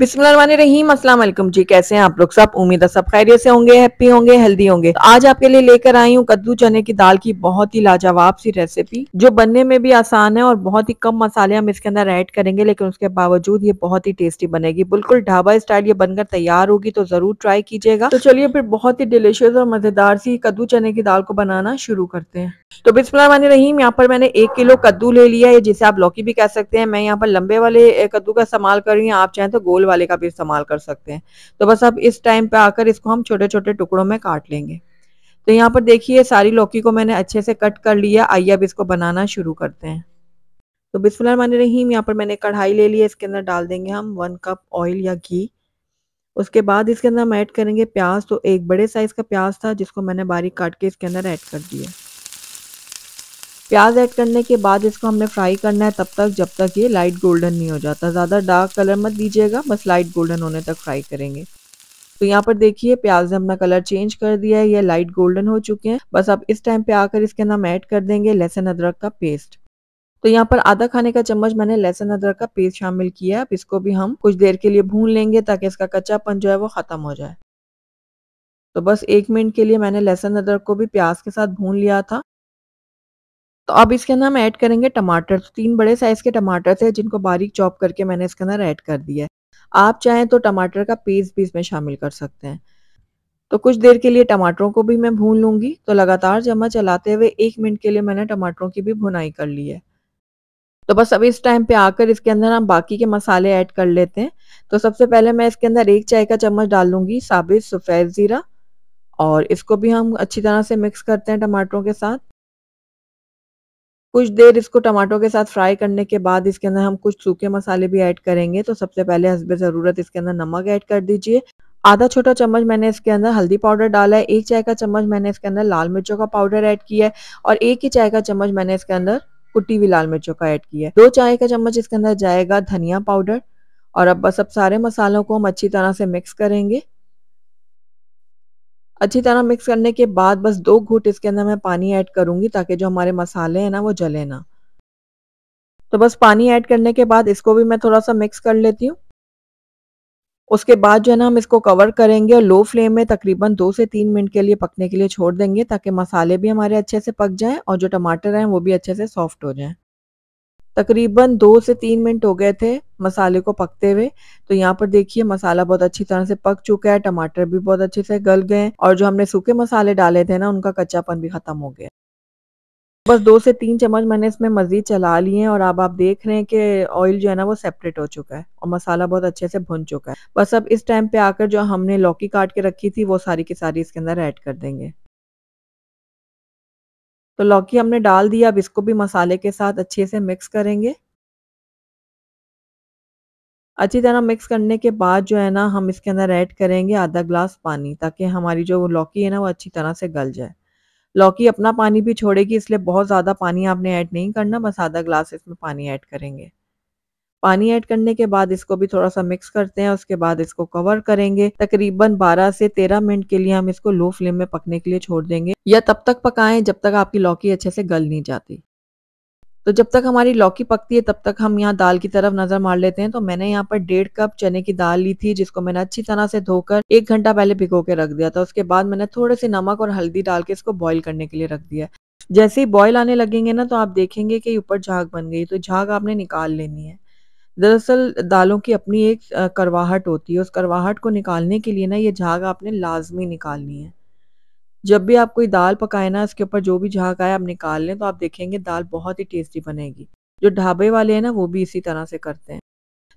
बिस्मिल्लाम जी कैसे हैं आप लोग सब उम्मीद है सब खैरियत से होंगे हैप्पी होंगे हेल्दी होंगे तो आज आपके लिए लेकर आई हूँ कद्दू चने की दाल की बहुत ही लाजवाब सी रेसिपी जो बनने में भी आसान है और बहुत ही कम मसाले हम इसके अंदर ऐड करेंगे लेकिन उसके बावजूद ये बहुत ही टेस्टी बनेगी बिल्कुल ढाबा स्टाइल ये बनकर तैयार होगी तो जरूर ट्राई कीजिएगा तो चलिए फिर बहुत ही डिलीशियस और मजेदार सी कद्दू चने की दाल को बनाना शुरू करते हैं तो बिस्मिल्लाम रहीम यहाँ पर मैंने एक किलो कद्दू ले लिया है जिसे आप लौकी भी कह सकते हैं मैं यहाँ पर लंबे वाले कद्दू का इस्तेमाल कर रही हूँ आप चाहें तो गोल गोल वाले का भी इस्तेमाल कर सकते हैं तो बस अब इस टाइम पे आकर इसको हम छोटे छोटे टुकड़ों में काट लेंगे तो यहाँ पर देखिए सारी लौकी को मैंने अच्छे से कट कर लिया आइए अब इसको बनाना शुरू करते हैं तो मान रहीम यहाँ पर मैंने कढ़ाई ले लिया इसके अंदर डाल देंगे हम वन कप ऑयल या घी उसके बाद इसके अंदर हम ऐड करेंगे प्याज तो एक बड़े साइज़ का प्याज था जिसको मैंने बारीक काट के इसके अंदर ऐड कर दिया प्याज ऐड करने के बाद इसको हमने फ्राई करना है तब तक जब तक ये लाइट गोल्डन नहीं हो जाता ज़्यादा डार्क कलर मत दीजिएगा बस लाइट गोल्डन होने तक फ्राई करेंगे तो यहाँ पर देखिए प्याज ने अपना कलर चेंज कर दिया है ये लाइट गोल्डन हो चुके हैं बस अब इस टाइम पे आकर इसके नाम ऐड कर देंगे लहसुन अदरक का पेस्ट तो यहाँ पर आधा खाने का चम्मच मैंने लहसुन अदरक का पेस्ट शामिल किया है अब इसको भी हम कुछ देर के लिए भून लेंगे ताकि इसका कच्चापन जो है वो ख़त्म हो जाए तो बस एक मिनट के लिए मैंने लहसुन अदरक को भी प्याज के साथ भून लिया था तो अब इसके अंदर हम ऐड करेंगे टमाटर तो तीन बड़े साइज के टमाटर थे जिनको बारीक चॉप करके मैंने इसके अंदर ऐड कर दिया है आप चाहें तो टमाटर का पेस्ट भी इसमें शामिल कर सकते हैं तो कुछ देर के लिए टमाटरों को भी मैं भून लूंगी तो लगातार चम्मच चलाते हुए एक मिनट के लिए मैंने टमाटरों की भी भुनाई कर ली है तो बस अब इस टाइम पे आकर इसके अंदर हम बाकी के मसाले ऐड कर लेते हैं तो सबसे पहले मैं इसके अंदर एक चाय का चम्मच डाल लूंगी साबित सफ़ेद ज़ीरा और इसको भी हम अच्छी तरह से मिक्स करते हैं टमाटरों के साथ कुछ देर इसको टमाटो के साथ फ्राई करने के बाद इसके अंदर हम कुछ सूखे मसाले भी ऐड करेंगे तो सबसे पहले हसबे ज़रूरत इसके अंदर नमक ऐड कर दीजिए आधा छोटा चम्मच मैंने इसके अंदर हल्दी पाउडर डाला है एक चाय का चम्मच मैंने इसके अंदर लाल मिर्चों का पाउडर ऐड किया है और एक ही चाय का चम्मच मैंने इसके अंदर कुटी हुई लाल मिर्चों का ऐड किया है दो चाय का चम्मच इसके अंदर जाएगा धनिया पाउडर और अब बस अब सारे मसालों को हम अच्छी तरह से मिक्स करेंगे अच्छी तरह मिक्स करने के बाद बस दो घूट इसके अंदर मैं पानी ऐड करूंगी ताकि जो हमारे मसाले हैं ना वो जले ना तो बस पानी ऐड करने के बाद इसको भी मैं थोड़ा सा मिक्स कर लेती हूँ उसके बाद जो है ना हम इसको कवर करेंगे और लो फ्लेम में तकरीबन दो से तीन मिनट के लिए पकने के लिए छोड़ देंगे ताकि मसाले भी हमारे अच्छे से पक जाएं और जो टमाटर हैं वो भी अच्छे से सॉफ्ट हो जाएं तकरीबन दो से तीन मिनट हो गए थे मसाले को पकते हुए तो यहाँ पर देखिए मसाला बहुत अच्छी तरह से पक चुका है टमाटर भी बहुत अच्छे से गल गए और जो हमने सूखे मसाले डाले थे ना उनका कच्चापन भी खत्म हो गया बस दो से तीन चम्मच मैंने इसमें मज़ीद चला लिए हैं और अब आप देख रहे हैं कि ऑयल जो है ना वो सेपरेट हो चुका है और मसाला बहुत अच्छे से भुन चुका है बस अब इस टाइम पे आकर जो हमने लौकी काट के रखी थी वो सारी की सारी इसके अंदर ऐड कर देंगे तो लौकी हमने डाल दिया अब इसको भी मसाले के साथ अच्छे से मिक्स करेंगे अच्छी तरह मिक्स करने के बाद जो है ना हम इसके अंदर ऐड करेंगे आधा ग्लास पानी ताकि हमारी जो लौकी है ना वो अच्छी तरह से गल जाए लौकी अपना पानी भी छोड़ेगी इसलिए बहुत ज़्यादा पानी आपने ऐड नहीं करना बस आधा ग्लास इसमें पानी ऐड करेंगे पानी ऐड करने के बाद इसको भी थोड़ा सा मिक्स करते हैं उसके बाद इसको कवर करेंगे तकरीबन 12 से 13 मिनट के लिए हम इसको लो फ्लेम में पकने के लिए छोड़ देंगे या तब तक पकाएं जब तक आपकी लौकी अच्छे से गल नहीं जाती तो जब तक हमारी लौकी पकती है तब तक हम यहाँ दाल की तरफ नजर मार लेते हैं तो मैंने यहाँ पर डेढ़ कप चने की दाल ली थी जिसको मैंने अच्छी तरह से धोकर एक घंटा पहले भिगो के रख दिया था उसके बाद मैंने थोड़े से नमक और हल्दी डाल के इसको बॉईल करने के लिए रख दिया जैसे ही बॉयल आने लगेंगे ना तो आप देखेंगे कि ऊपर झाग बन गई तो झाग आपने निकाल लेनी है दरअसल दालों की अपनी एक करवाहट होती है उस करवाहट को निकालने के लिए ना ये झाग आपने लाजमी निकालनी है जब भी आप कोई दाल पकाए ना इसके ऊपर जो भी झाग आए आप निकाल लें तो आप देखेंगे दाल बहुत ही टेस्टी बनेगी जो ढाबे वाले हैं ना वो भी इसी तरह से करते हैं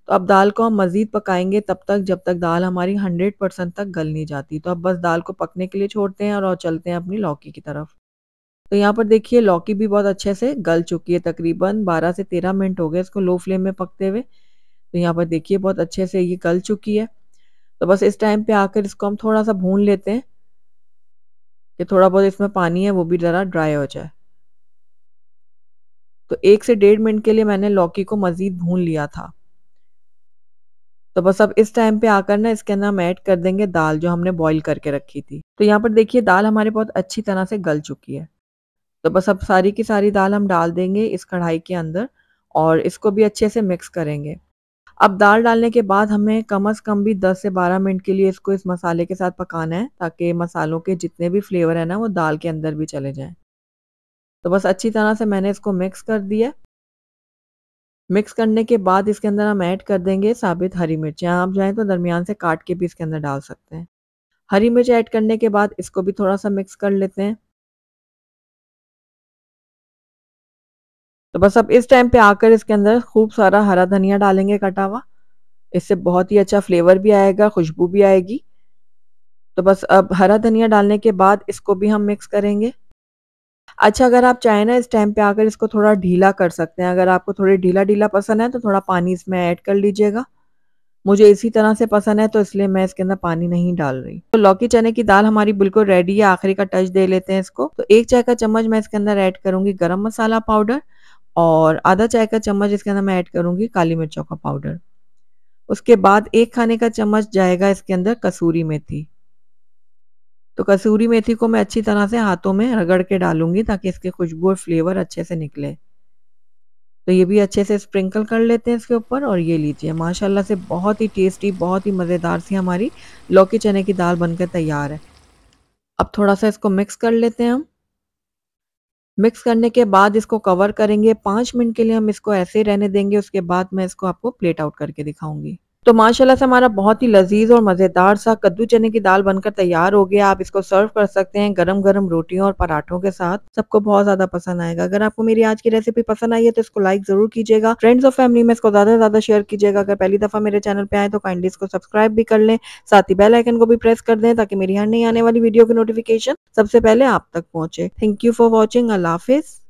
तो अब दाल को हम मज़ीद पकाएंगे तब तक जब तक दाल हमारी हंड्रेड परसेंट तक गल नहीं जाती तो अब बस दाल को पकने के लिए छोड़ते हैं और चलते हैं अपनी लौकी की तरफ तो यहाँ पर देखिए लौकी भी बहुत अच्छे से गल चुकी है तकरीबन 12 से 13 मिनट हो गए इसको लो फ्लेम में पकते हुए तो यहाँ पर देखिए बहुत अच्छे से ये गल चुकी है तो बस इस टाइम पे आकर इसको हम थोड़ा सा भून लेते हैं कि थोड़ा बहुत इसमें पानी है वो भी ज़रा ड्राई हो जाए तो एक से डेढ़ मिनट के लिए मैंने लौकी को मज़ीद भून लिया था तो बस अब इस टाइम पे आकर ना इसके अंदर हम ऐड कर देंगे दाल जो हमने बॉईल करके रखी थी तो यहाँ पर देखिए दाल हमारे बहुत अच्छी तरह से गल चुकी है तो बस अब सारी की सारी दाल हम डाल देंगे इस कढ़ाई के अंदर और इसको भी अच्छे से मिक्स करेंगे अब दाल डालने के बाद हमें कम अज़ कम भी 10 से 12 मिनट के लिए इसको इस मसाले के साथ पकाना है ताकि मसालों के जितने भी फ्लेवर है ना वो दाल के अंदर भी चले जाएं तो बस अच्छी तरह से मैंने इसको मिक्स कर दिया मिक्स करने के बाद इसके अंदर हम ऐड कर देंगे साबित हरी मिर्च यहाँ आप जाएँ तो दरमियान से काट के भी इसके अंदर डाल सकते हैं हरी मिर्च ऐड करने के बाद इसको भी थोड़ा सा मिक्स कर लेते हैं तो बस अब इस टाइम पे आकर इसके अंदर खूब सारा हरा धनिया डालेंगे कटा हुआ इससे बहुत ही अच्छा फ्लेवर भी आएगा खुशबू भी आएगी तो बस अब हरा धनिया डालने के बाद इसको भी हम मिक्स करेंगे अच्छा अगर आप चाहें ना इस टाइम पे आकर इसको थोड़ा ढीला कर सकते हैं अगर आपको थोड़ी ढीला ढीला पसंद है तो थोड़ा पानी इसमें ऐड कर लीजिएगा मुझे इसी तरह से पसंद है तो इसलिए मैं इसके अंदर पानी नहीं डाल रही तो लौकी चने की दाल हमारी बिल्कुल रेडी है आखिरी का टच दे लेते हैं इसको तो एक चाय का चम्मच मैं इसके अंदर ऐड करूंगी गरम मसाला पाउडर और आधा चाय का चम्मच इसके अंदर मैं ऐड करूंगी काली मिर्चों का पाउडर उसके बाद एक खाने का चम्मच जाएगा इसके अंदर कसूरी मेथी तो कसूरी मेथी को मैं अच्छी तरह से हाथों में रगड़ के डालूंगी ताकि इसके खुशबू और फ्लेवर अच्छे से निकले तो ये भी अच्छे से स्प्रिंकल कर लेते हैं इसके ऊपर और ये लीजिए माशाल्लाह से बहुत ही टेस्टी बहुत ही मज़ेदार सी हमारी लौकी चने की दाल बनकर तैयार है अब थोड़ा सा इसको मिक्स कर लेते हैं हम मिक्स करने के बाद इसको कवर करेंगे पाँच मिनट के लिए हम इसको ऐसे रहने देंगे उसके बाद मैं इसको आपको प्लेट आउट करके दिखाऊंगी तो माशाल्लाह से हमारा बहुत ही लजीज और मज़ेदार सा कद्दू चने की दाल बनकर तैयार हो गया आप इसको सर्व कर सकते हैं गरम गरम रोटियों और पराठों के साथ सबको बहुत ज़्यादा पसंद आएगा अगर आपको मेरी आज की रेसिपी पसंद आई है तो इसको लाइक ज़रूर कीजिएगा फ्रेंड्स और फैमिली में इसको ज़्यादा से ज़्यादा शेयर कीजिएगा अगर पहली दफ़ा मेरे चैनल पर आए तो काइंडली इसको सब्सक्राइब भी कर लें साथ ही बेलाइकन को भी प्रेस कर दें ताकि मेरी हर नहीं आने वाली वीडियो की नोटिफिकेशन सबसे पहले आप तक पहुंचे थैंक यू फॉर वॉचिंग अल्लाफिज